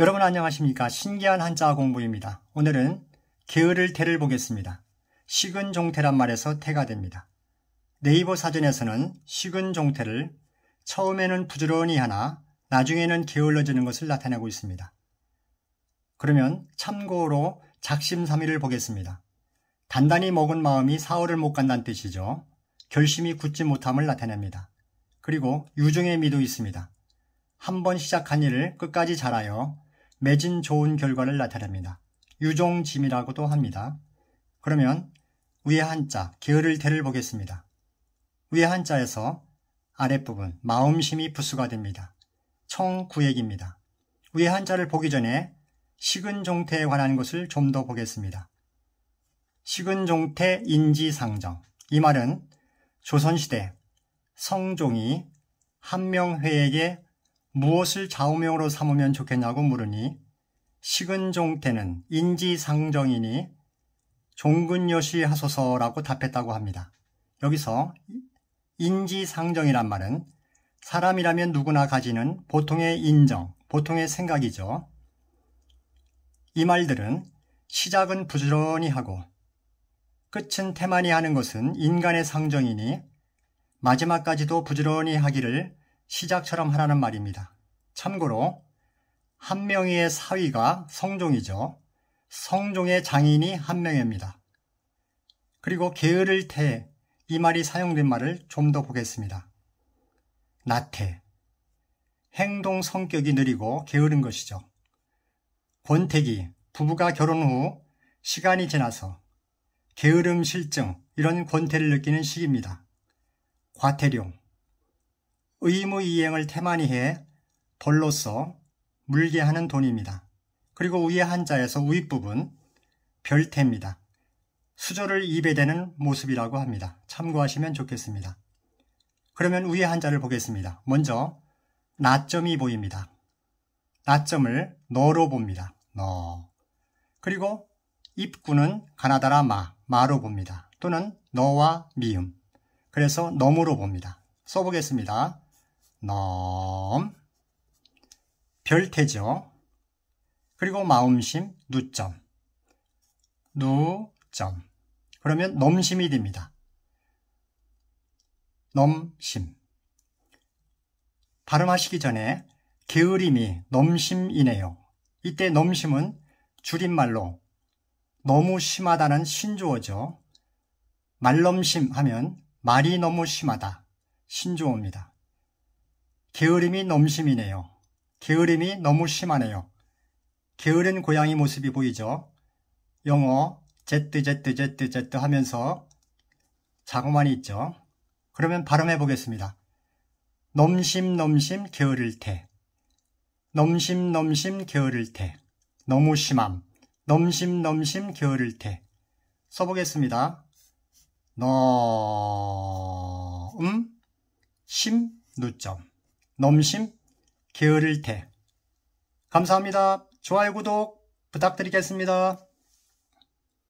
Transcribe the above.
여러분 안녕하십니까? 신기한 한자 공부입니다. 오늘은 게으를 태를 보겠습니다. 식은 종태란 말에서 태가 됩니다. 네이버 사전에서는 식은 종태를 처음에는 부지런히 하나 나중에는 게을러지는 것을 나타내고 있습니다. 그러면 참고로 작심삼일을 보겠습니다. 단단히 먹은 마음이 사월을 못 간다는 뜻이죠. 결심이 굳지 못함을 나타냅니다. 그리고 유중의 미도 있습니다. 한번 시작한 일을 끝까지 잘하여 매진 좋은 결과를 나타냅니다. 유종짐이라고도 합니다. 그러면 위에 한자, 게으를 대를 보겠습니다. 위에 한자에서 아랫부분, 마음심이 부수가 됩니다. 청구액입니다. 위에 한자를 보기 전에 식은종태에 관한 것을 좀 더 보겠습니다. 식은종태 인지상정. 이 말은 조선시대 성종이 한명회에게 무엇을 좌우명으로 삼으면 좋겠냐고 물으니 식은종태는 인지상정이니 종근여시 하소서라고 답했다고 합니다. 여기서 인지상정이란 말은 사람이라면 누구나 가지는 보통의 인정, 보통의 생각이죠. 이 말들은 시작은 부지런히 하고 끝은 태만히 하는 것은 인간의 상정이니 마지막까지도 부지런히 하기를 시작처럼 하라는 말입니다. 참고로 한 명의 사위가 성종이죠. 성종의 장인이 한 명입니다. 그리고 게으를 태이 말이 사용된 말을 좀 더 보겠습니다. 나태 행동 성격이 느리고 게으른 것이죠. 권태기 부부가 결혼 후 시간이 지나서 게으름 실증 이런 권태를 느끼는 시기입니다. 과태료 의무 이행을 태만히 해 벌로서 물게 하는 돈입니다. 그리고 위의 한자에서 윗부분 별태입니다. 수저를 입에 대는 모습이라고 합니다. 참고하시면 좋겠습니다. 그러면 위의 한자를 보겠습니다. 먼저 나점이 보입니다. 나점을 너로 봅니다. 너. 그리고 입구는 가나다라 마, 마로 봅니다. 또는 너와 미음. 그래서 너무로 봅니다. 써보겠습니다. 넘 별태죠. 그리고 마음심 누점 누점 그러면 넘심이 됩니다. 넘심 발음하시기 전에 게으림이 넘심이네요. 이때 넘심은 줄임말로 너무 심하다는 신조어죠. 말넘심 하면 말이 너무 심하다. 신조어입니다. 게으름이 넘심이네요. 게으름이 너무 심하네요. 게으른 고양이 모습이 보이죠? 영어 ZZZZ 하면서 자고만이 있죠. 그러면 발음해 보겠습니다. 넘심 넘심 게으를 테 넘심 넘심 게으를 테 너무 심함 넘심 넘심 게으를 테 써보겠습니다. 너음 심 누점 넘심, 게으를 테. 감사합니다. 좋아요, 구독 부탁드리겠습니다.